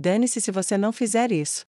Dane-se se você não fizer isso.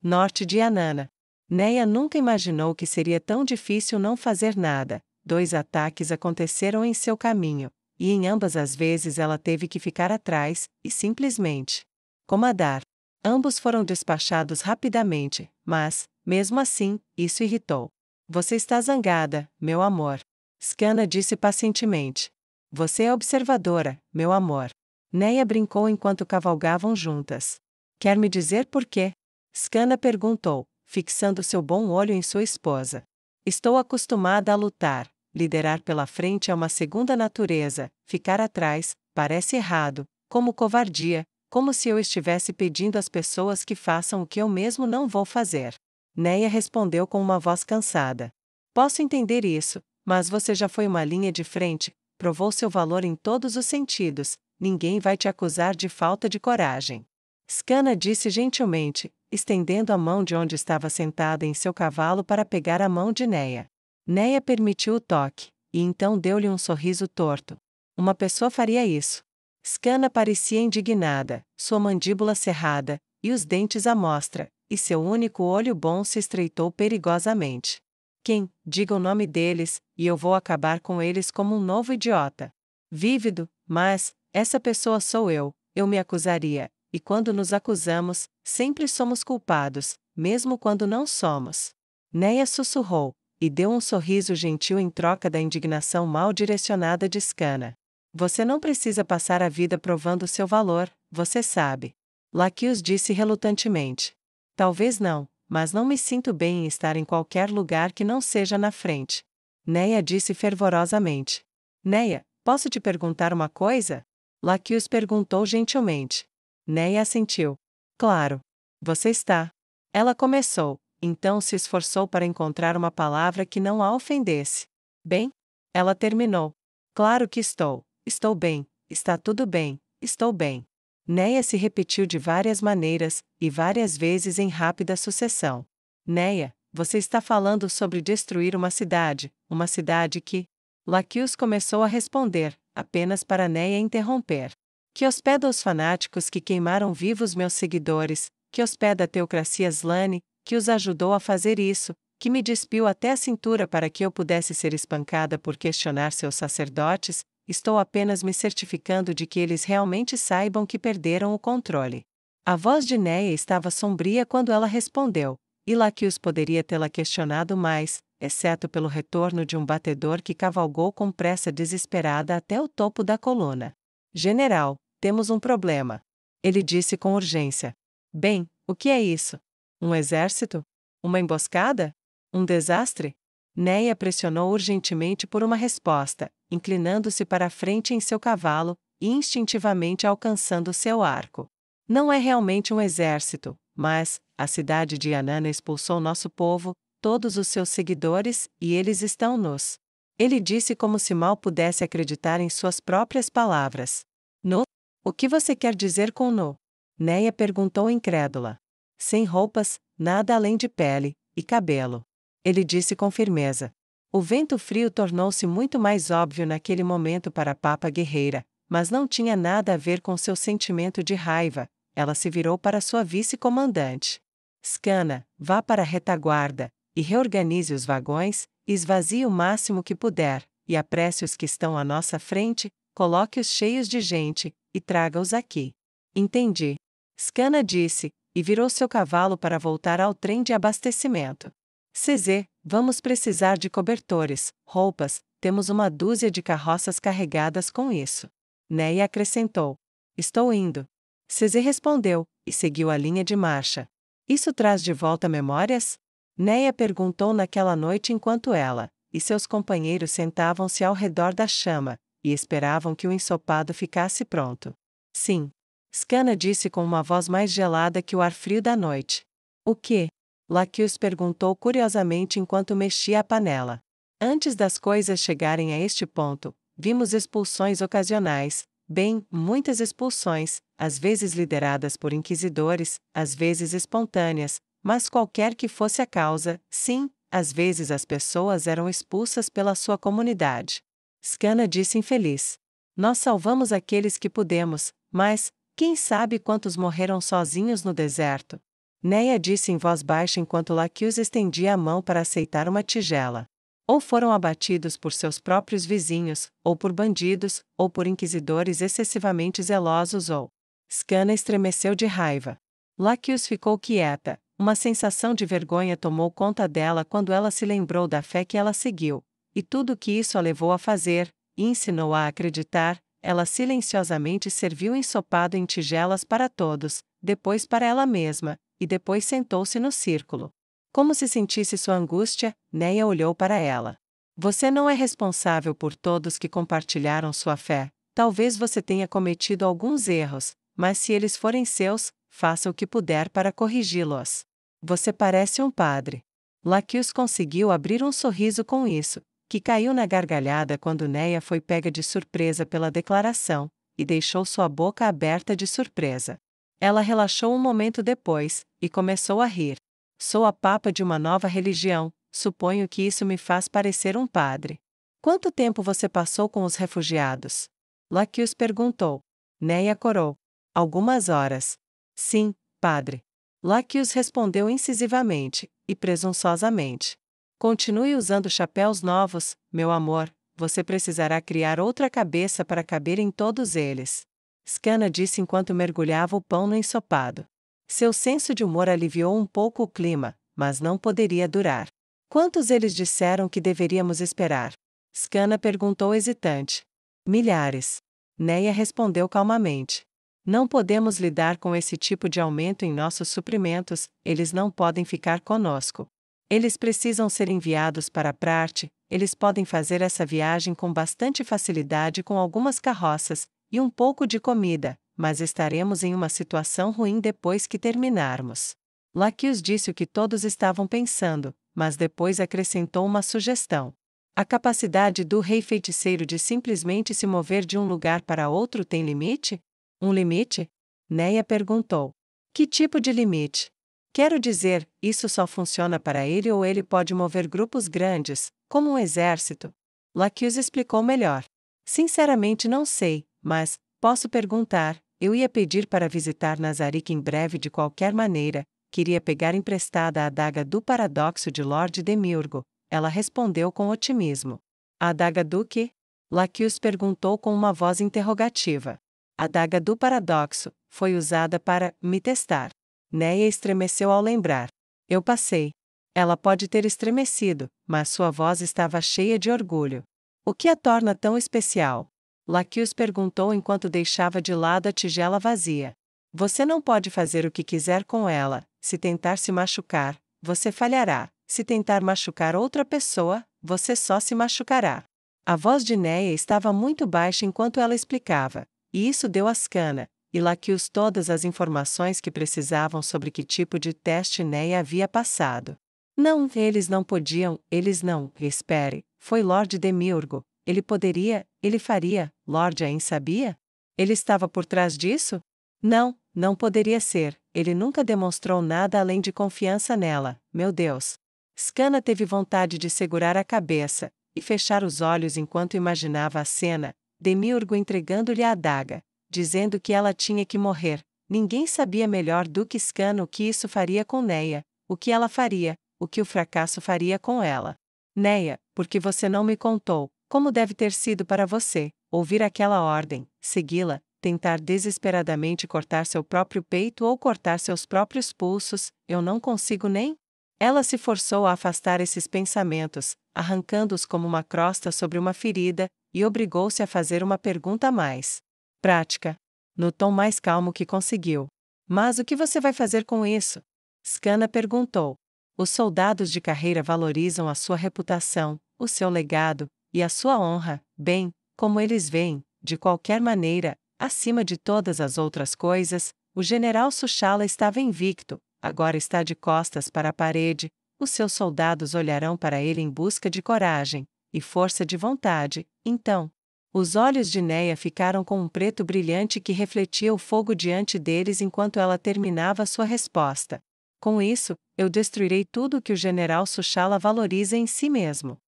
Norte de Anana. Neia nunca imaginou que seria tão difícil não fazer nada. Dois ataques aconteceram em seu caminho, e em ambas as vezes ela teve que ficar atrás e simplesmente comandar. Ambos foram despachados rapidamente, mas, mesmo assim, isso irritou. Você está zangada, meu amor. Scana disse pacientemente. Você é observadora, meu amor. Néia brincou enquanto cavalgavam juntas. Quer me dizer por quê? Scana perguntou, fixando seu bom olho em sua esposa. Estou acostumada a lutar. Liderar pela frente é uma segunda natureza, ficar atrás, parece errado, como covardia, como se eu estivesse pedindo às pessoas que façam o que eu mesmo não vou fazer. Néia respondeu com uma voz cansada. Posso entender isso, mas você já foi uma linha de frente, provou seu valor em todos os sentidos, ninguém vai te acusar de falta de coragem. Scana disse gentilmente, estendendo a mão de onde estava sentada em seu cavalo para pegar a mão de Néia. Néia permitiu o toque, e então deu-lhe um sorriso torto. Uma pessoa faria isso. Scana parecia indignada, sua mandíbula cerrada, e os dentes à mostra, e seu único olho bom se estreitou perigosamente. Quem, diga o nome deles, e eu vou acabar com eles como um novo idiota. Vívido, mas, essa pessoa sou eu, eu me acusaria, e quando nos acusamos, sempre somos culpados, mesmo quando não somos. Neia sussurrou, e deu um sorriso gentil em troca da indignação mal direcionada de Scana. Você não precisa passar a vida provando seu valor, você sabe. Laquius disse relutantemente. Talvez não, mas não me sinto bem em estar em qualquer lugar que não seja na frente. Neia disse fervorosamente. Neia, posso te perguntar uma coisa? Laquius perguntou gentilmente. Néia assentiu. Claro. Você está. Ela começou, então se esforçou para encontrar uma palavra que não a ofendesse. Bem? Ela terminou. Claro que estou. Estou bem. Está tudo bem. Estou bem. Neia se repetiu de várias maneiras, e várias vezes em rápida sucessão. Neia, você está falando sobre destruir uma cidade, uma cidade que. Laquius começou a responder, apenas para Néia interromper. Que hospeda os fanáticos que queimaram vivos meus seguidores, que hospeda a teocracia Slane, que os ajudou a fazer isso, que me despiu até a cintura para que eu pudesse ser espancada por questionar seus sacerdotes, estou apenas me certificando de que eles realmente saibam que perderam o controle. A voz de Néia estava sombria quando ela respondeu, e os poderia tê-la questionado mais, exceto pelo retorno de um batedor que cavalgou com pressa desesperada até o topo da coluna. General, temos um problema. Ele disse com urgência. Bem, o que é isso? Um exército? Uma emboscada? Um desastre? Neia pressionou urgentemente por uma resposta, inclinando-se para a frente em seu cavalo e instintivamente alcançando seu arco. Não é realmente um exército, mas a cidade de Anana expulsou nosso povo, todos os seus seguidores, e eles estão nos. Ele disse como se mal pudesse acreditar em suas próprias palavras. No? O que você quer dizer com no? Neia perguntou incrédula. Sem roupas, nada além de pele e cabelo. Ele disse com firmeza. O vento frio tornou-se muito mais óbvio naquele momento para a Papa Guerreira, mas não tinha nada a ver com seu sentimento de raiva. Ela se virou para sua vice-comandante. Scana, vá para a retaguarda, e reorganize os vagões, esvazie o máximo que puder, e apresse os que estão à nossa frente, coloque-os cheios de gente, e traga-os aqui. Entendi. Scana disse, e virou seu cavalo para voltar ao trem de abastecimento. CZ, vamos precisar de cobertores, roupas, temos uma dúzia de carroças carregadas com isso. Ney acrescentou: Estou indo. CZ respondeu, e seguiu a linha de marcha. Isso traz de volta memórias? Néia perguntou naquela noite enquanto ela e seus companheiros sentavam-se ao redor da chama e esperavam que o ensopado ficasse pronto. Sim. Scana disse com uma voz mais gelada que o ar frio da noite. O que? Laquius perguntou curiosamente enquanto mexia a panela. Antes das coisas chegarem a este ponto, vimos expulsões ocasionais, bem, muitas expulsões, às vezes lideradas por inquisidores, às vezes espontâneas, mas qualquer que fosse a causa, sim, às vezes as pessoas eram expulsas pela sua comunidade. Scana disse infeliz: Nós salvamos aqueles que pudemos, mas, quem sabe quantos morreram sozinhos no deserto? Neia disse em voz baixa enquanto Laquius estendia a mão para aceitar uma tigela. Ou foram abatidos por seus próprios vizinhos, ou por bandidos, ou por inquisidores excessivamente zelosos ou. Scana estremeceu de raiva. Laquius ficou quieta, uma sensação de vergonha tomou conta dela quando ela se lembrou da fé que ela seguiu, e tudo que isso a levou a fazer, e ensinou a acreditar, ela silenciosamente serviu ensopado em tigelas para todos, depois para ela mesma, e depois sentou-se no círculo. Como se sentisse sua angústia, Neia olhou para ela. Você não é responsável por todos que compartilharam sua fé. Talvez você tenha cometido alguns erros, mas se eles forem seus, faça o que puder para corrigi-los. Você parece um padre. Laquius conseguiu abrir um sorriso com isso, que caiu na gargalhada quando Neia foi pega de surpresa pela declaração, e deixou sua boca aberta de surpresa. Ela relaxou um momento depois, e começou a rir. Sou a papa de uma nova religião, suponho que isso me faz parecer um padre. Quanto tempo você passou com os refugiados? Laquius perguntou. Neia corou. Algumas horas. Sim, padre. Lacius respondeu incisivamente e presunçosamente. Continue usando chapéus novos, meu amor, você precisará criar outra cabeça para caber em todos eles. Scana disse enquanto mergulhava o pão no ensopado. Seu senso de humor aliviou um pouco o clima, mas não poderia durar. Quantos eles disseram que deveríamos esperar? Scana perguntou hesitante. Milhares. Neia respondeu calmamente. Não podemos lidar com esse tipo de aumento em nossos suprimentos, eles não podem ficar conosco. Eles precisam ser enviados para a Prarte, eles podem fazer essa viagem com bastante facilidade com algumas carroças e um pouco de comida, mas estaremos em uma situação ruim depois que terminarmos. Laquius disse o que todos estavam pensando, mas depois acrescentou uma sugestão. A capacidade do rei feiticeiro de simplesmente se mover de um lugar para outro tem limite? Um limite? Neia perguntou. Que tipo de limite? Quero dizer, isso só funciona para ele ou ele pode mover grupos grandes, como um exército? Lacuse explicou melhor. Sinceramente não sei, mas, posso perguntar, eu ia pedir para visitar Nazarick em breve de qualquer maneira, queria pegar emprestada a adaga do paradoxo de Lord Demiurgo, ela respondeu com otimismo. A adaga do que? Lacuse perguntou com uma voz interrogativa. A daga do paradoxo foi usada para me testar. Néia estremeceu ao lembrar. Eu passei. Ela pode ter estremecido, mas sua voz estava cheia de orgulho. O que a torna tão especial? Laquius perguntou enquanto deixava de lado a tigela vazia. Você não pode fazer o que quiser com ela. Se tentar se machucar, você falhará. Se tentar machucar outra pessoa, você só se machucará. A voz de Néia estava muito baixa enquanto ela explicava. E isso deu a Scana e Laquios todas as informações que precisavam sobre que tipo de teste Ney havia passado. Não, eles não podiam, eles não, espere, foi Lord Demiurgo, ele poderia, ele faria, Lord Ain sabia? Ele estava por trás disso? Não, não poderia ser, ele nunca demonstrou nada além de confiança nela, meu Deus. Scana teve vontade de segurar a cabeça e fechar os olhos enquanto imaginava a cena, Demiurgo entregando-lhe a adaga, dizendo que ela tinha que morrer. Ninguém sabia melhor do que Scano o que isso faria com Neia, o que ela faria, o que o fracasso faria com ela. Neia, porque você não me contou, como deve ter sido para você, ouvir aquela ordem, segui-la, tentar desesperadamente cortar seu próprio peito ou cortar seus próprios pulsos, eu não consigo nem? Ela se forçou a afastar esses pensamentos, arrancando-os como uma crosta sobre uma ferida, e obrigou-se a fazer uma pergunta mais prática, no tom mais calmo que conseguiu. Mas o que você vai fazer com isso? Scana perguntou. Os soldados de carreira valorizam a sua reputação, o seu legado e a sua honra, bem, como eles veem, de qualquer maneira, acima de todas as outras coisas, o general Suchala estava invicto, agora está de costas para a parede, os seus soldados olharão para ele em busca de coragem, e força de vontade, então. Os olhos de Néia ficaram com um preto brilhante que refletia o fogo diante deles enquanto ela terminava sua resposta. Com isso, eu destruirei tudo que o general Suchala valoriza em si mesmo.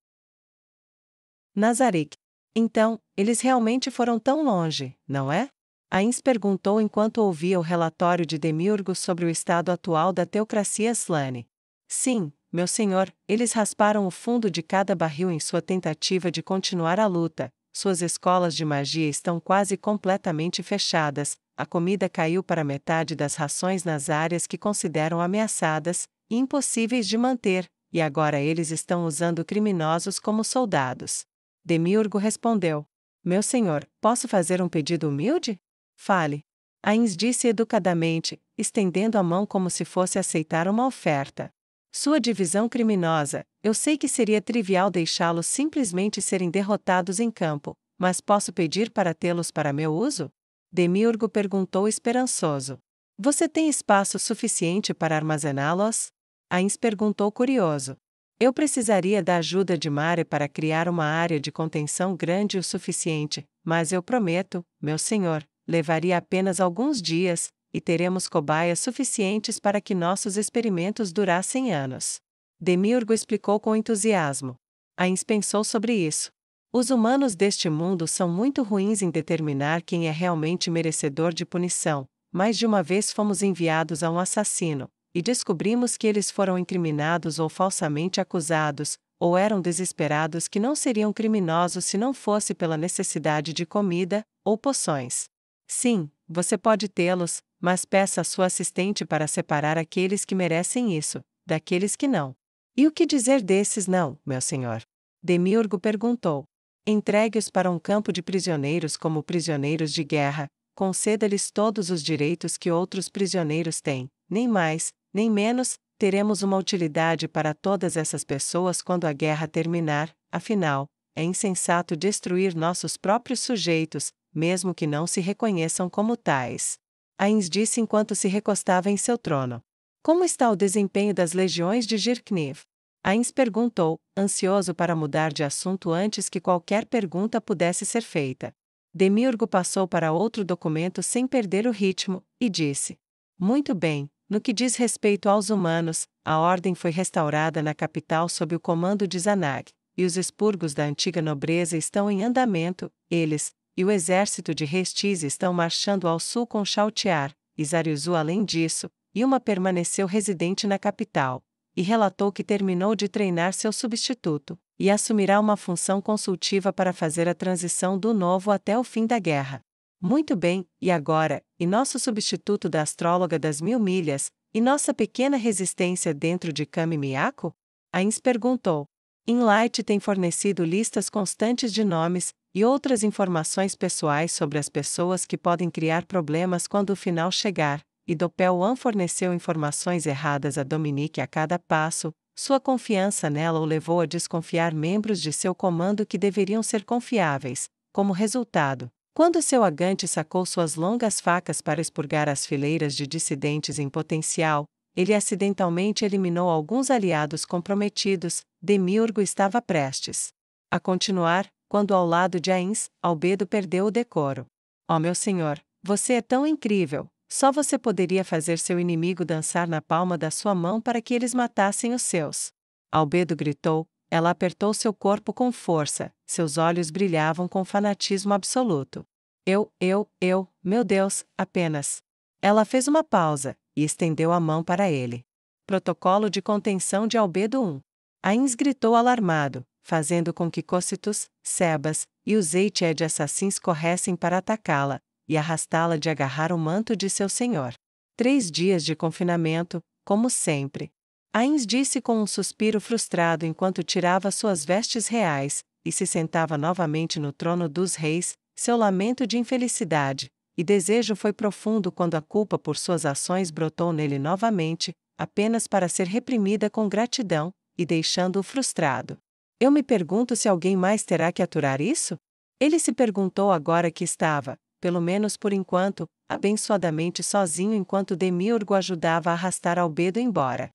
Nazarick. Então, eles realmente foram tão longe, não é? Ains perguntou enquanto ouvia o relatório de Demiurgo sobre o estado atual da teocracia Slane. Sim, meu senhor, eles rasparam o fundo de cada barril em sua tentativa de continuar a luta, suas escolas de magia estão quase completamente fechadas, a comida caiu para metade das rações nas áreas que consideram ameaçadas, e impossíveis de manter, e agora eles estão usando criminosos como soldados. Demiurgo respondeu: Meu senhor, posso fazer um pedido humilde? Fale. Ains disse educadamente, estendendo a mão como se fosse aceitar uma oferta. Sua divisão criminosa, eu sei que seria trivial deixá-los simplesmente serem derrotados em campo, mas posso pedir para tê-los para meu uso? Demiurgo perguntou esperançoso. Você tem espaço suficiente para armazená-los? Ains perguntou curioso. Eu precisaria da ajuda de Mare para criar uma área de contenção grande o suficiente, mas eu prometo, meu senhor, levaria apenas alguns dias, e teremos cobaias suficientes para que nossos experimentos durassem anos. Demiurgo explicou com entusiasmo. Ains pensou sobre isso. Os humanos deste mundo são muito ruins em determinar quem é realmente merecedor de punição. Mais de uma vez fomos enviados a um assassino, e descobrimos que eles foram incriminados ou falsamente acusados, ou eram desesperados que não seriam criminosos se não fosse pela necessidade de comida ou poções. Sim, você pode tê-los, mas peça a sua assistente para separar aqueles que merecem isso, daqueles que não. E o que dizer desses não, meu senhor? Demiurgo perguntou. Entregue-os para um campo de prisioneiros como prisioneiros de guerra, conceda-lhes todos os direitos que outros prisioneiros têm, nem mais, nem menos, teremos uma utilidade para todas essas pessoas quando a guerra terminar, afinal, é insensato destruir nossos próprios sujeitos, mesmo que não se reconheçam como tais. Ains disse enquanto se recostava em seu trono. Como está o desempenho das legiões de Jirkniv? Ains perguntou, ansioso para mudar de assunto antes que qualquer pergunta pudesse ser feita. Demiurgo passou para outro documento sem perder o ritmo, e disse: Muito bem, no que diz respeito aos humanos, a ordem foi restaurada na capital sob o comando de Zanag, e os expurgos da antiga nobreza estão em andamento, eles, e o exército de Restiz estão marchando ao sul com Chaltear, Isarizu além disso, e uma permaneceu residente na capital, e relatou que terminou de treinar seu substituto, e assumirá uma função consultiva para fazer a transição do novo até o fim da guerra. Muito bem, e agora, e nosso substituto da astróloga das mil milhas, e nossa pequena resistência dentro de Kami Miyako? Ains perguntou. Inlight tem fornecido listas constantes de nomes e outras informações pessoais sobre as pessoas que podem criar problemas quando o final chegar, e Dopel One forneceu informações erradas a Dominique a cada passo, sua confiança nela o levou a desconfiar membros de seu comando que deveriam ser confiáveis. Como resultado, quando seu agante sacou suas longas facas para expurgar as fileiras de dissidentes em potencial, ele acidentalmente eliminou alguns aliados comprometidos, Demiurgo estava prestes a continuar, quando ao lado de Ains, Albedo perdeu o decoro. Oh meu senhor, você é tão incrível, só você poderia fazer seu inimigo dançar na palma da sua mão para que eles matassem os seus. Albedo gritou, ela apertou seu corpo com força, seus olhos brilhavam com fanatismo absoluto. Eu, eu, eu, meu Deus, apenas. Ela fez uma pausa e estendeu a mão para ele. Protocolo de contenção de Albedo 1. Ains gritou alarmado, fazendo com que Cocytus, Sebas e os Eited assassins corressem para atacá-la e arrastá-la de agarrar o manto de seu senhor. Três dias de confinamento, como sempre. Ains disse com um suspiro frustrado enquanto tirava suas vestes reais e se sentava novamente no trono dos reis, seu lamento de infelicidade e desejo foi profundo quando a culpa por suas ações brotou nele novamente, apenas para ser reprimida com gratidão, e deixando-o frustrado. Eu me pergunto se alguém mais terá que aturar isso? Ele se perguntou agora que estava, pelo menos por enquanto, abençoadamente sozinho enquanto Demiurgo ajudava a arrastar Albedo embora.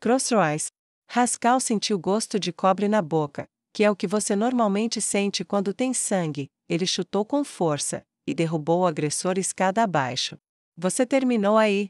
Crossroads. Rascal sentiu gosto de cobre na boca, que é o que você normalmente sente quando tem sangue. Ele chutou com força e derrubou o agressor escada abaixo. Você terminou aí?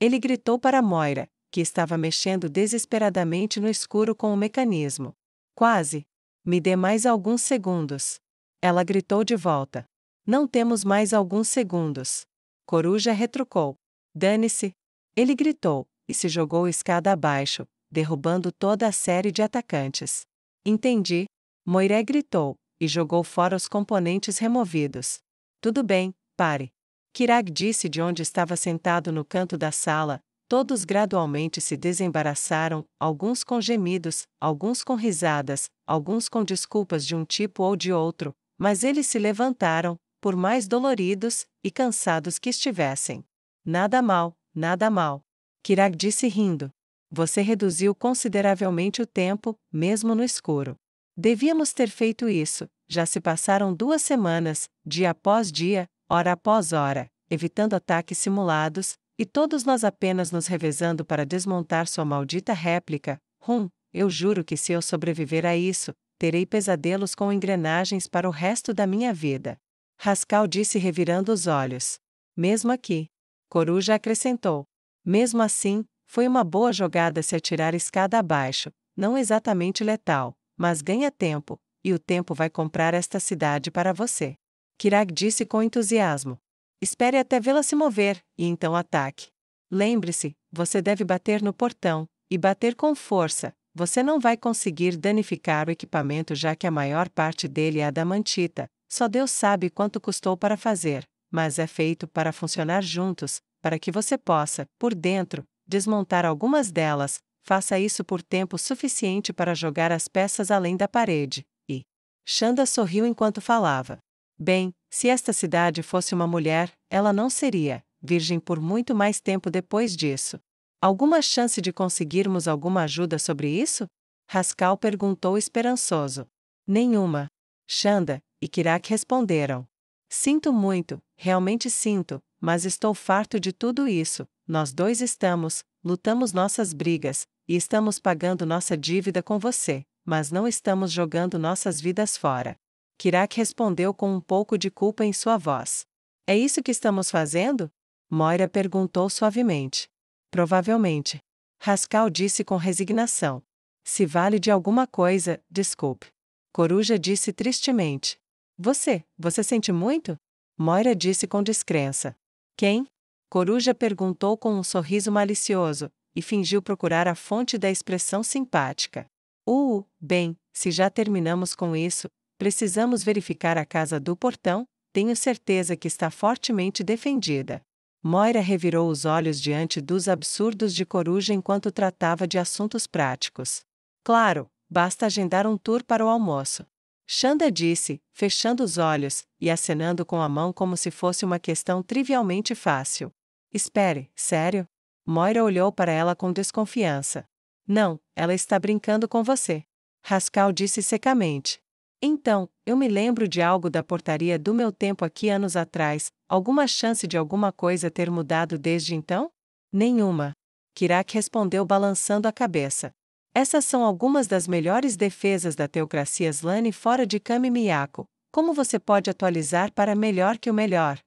Ele gritou para Moira, que estava mexendo desesperadamente no escuro com o mecanismo. Quase! Me dê mais alguns segundos. Ela gritou de volta. Não temos mais alguns segundos. Coruja retrucou. Dane-se! Ele gritou, e se jogou escada abaixo, derrubando toda a série de atacantes. Entendi. Moiré gritou, e jogou fora os componentes removidos. Tudo bem, pare. Kirag disse de onde estava sentado no canto da sala, Todos gradualmente se desembaraçaram, alguns com gemidos, alguns com risadas, alguns com desculpas de um tipo ou de outro, mas eles se levantaram, por mais doloridos e cansados que estivessem. Nada mal, nada mal. Kirak disse rindo. Você reduziu consideravelmente o tempo, mesmo no escuro. Devíamos ter feito isso, já se passaram duas semanas, dia após dia, hora após hora, evitando ataques simulados, e todos nós apenas nos revezando para desmontar sua maldita réplica. Rum, eu juro que se eu sobreviver a isso, terei pesadelos com engrenagens para o resto da minha vida. Rascal disse revirando os olhos. Mesmo aqui. Coruja acrescentou. Mesmo assim, foi uma boa jogada se atirar escada abaixo, não exatamente letal, mas ganha tempo, e o tempo vai comprar esta cidade para você. Kirak disse com entusiasmo. Espere até vê-la se mover, e então ataque. Lembre-se, você deve bater no portão, e bater com força. Você não vai conseguir danificar o equipamento já que a maior parte dele é adamantita, só Deus sabe quanto custou para fazer, mas é feito para funcionar juntos, para que você possa, por dentro, desmontar algumas delas, faça isso por tempo suficiente para jogar as peças além da parede. E. Xanda sorriu enquanto falava. Bem, se esta cidade fosse uma mulher, ela não seria virgem por muito mais tempo depois disso. Alguma chance de conseguirmos alguma ajuda sobre isso? Rascal perguntou esperançoso. Nenhuma. Xanda e Kirak responderam. Sinto muito, realmente sinto, mas estou farto de tudo isso. Nós dois estamos, lutamos nossas brigas, e estamos pagando nossa dívida com você, mas não estamos jogando nossas vidas fora. Kirak respondeu com um pouco de culpa em sua voz. É isso que estamos fazendo? Moira perguntou suavemente. Provavelmente. Rascal disse com resignação. Se vale de alguma coisa, desculpe. Coruja disse tristemente. Você, você sente muito? Moira disse com descrença. Quem? Coruja perguntou com um sorriso malicioso, e fingiu procurar a fonte da expressão simpática. Uh, bem, se já terminamos com isso, Precisamos verificar a casa do portão, tenho certeza que está fortemente defendida. Moira revirou os olhos diante dos absurdos de coruja enquanto tratava de assuntos práticos. Claro, basta agendar um tour para o almoço. Chanda disse, fechando os olhos e acenando com a mão como se fosse uma questão trivialmente fácil. Espere, sério? Moira olhou para ela com desconfiança. Não, ela está brincando com você. Rascal disse secamente. Então, eu me lembro de algo da portaria do meu tempo aqui anos atrás, alguma chance de alguma coisa ter mudado desde então? Nenhuma. Kirak respondeu balançando a cabeça. Essas são algumas das melhores defesas da teocracia Slane fora de Kami Miyako. Como você pode atualizar para melhor que o melhor?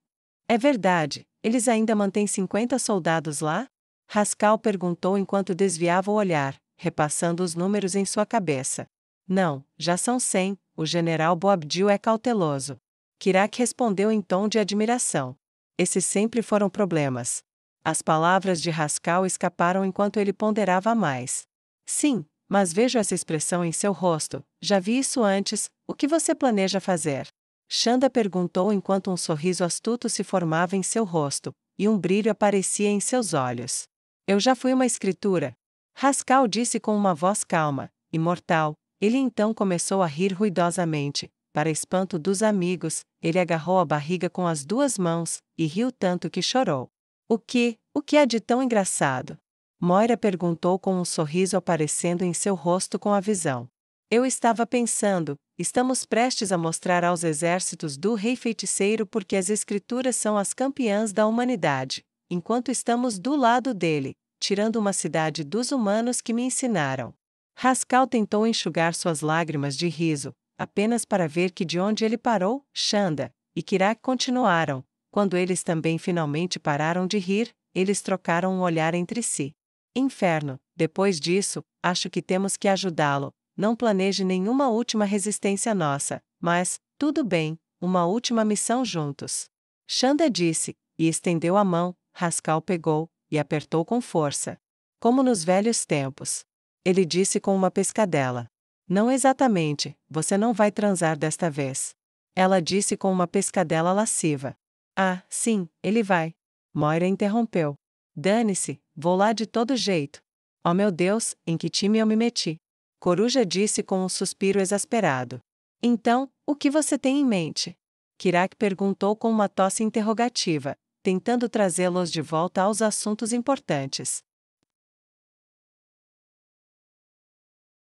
É verdade, eles ainda mantêm 50 soldados lá? Rascal perguntou enquanto desviava o olhar, repassando os números em sua cabeça. Não, já são 100, o general Boabdil é cauteloso. Kirak respondeu em tom de admiração. Esses sempre foram problemas. As palavras de Rascal escaparam enquanto ele ponderava mais. Sim, mas vejo essa expressão em seu rosto. Já vi isso antes. O que você planeja fazer? Xanda perguntou enquanto um sorriso astuto se formava em seu rosto, e um brilho aparecia em seus olhos. Eu já fui uma escritura. Rascal disse com uma voz calma, imortal, ele então começou a rir ruidosamente. Para espanto dos amigos, ele agarrou a barriga com as duas mãos e riu tanto que chorou. O que, o que há de tão engraçado? Moira perguntou com um sorriso aparecendo em seu rosto com a visão. Eu estava pensando, estamos prestes a mostrar aos exércitos do rei feiticeiro porque as escrituras são as campeãs da humanidade, enquanto estamos do lado dele, tirando uma cidade dos humanos que me ensinaram. Rascal tentou enxugar suas lágrimas de riso, apenas para ver que de onde ele parou, Xanda e Kirak continuaram. Quando eles também finalmente pararam de rir, eles trocaram um olhar entre si. Inferno, depois disso, acho que temos que ajudá-lo. Não planeje nenhuma última resistência nossa, mas, tudo bem, uma última missão juntos. Xanda disse, e estendeu a mão, Rascal pegou, e apertou com força. Como nos velhos tempos ele disse com uma pescadela. Não exatamente, você não vai transar desta vez. Ela disse com uma pescadela lasciva. Ah, sim, ele vai. Moira interrompeu. Dane-se, vou lá de todo jeito. Oh meu Deus, em que time eu me meti? Coruja disse com um suspiro exasperado. Então, o que você tem em mente? Kirak perguntou com uma tosse interrogativa, tentando trazê-los de volta aos assuntos importantes.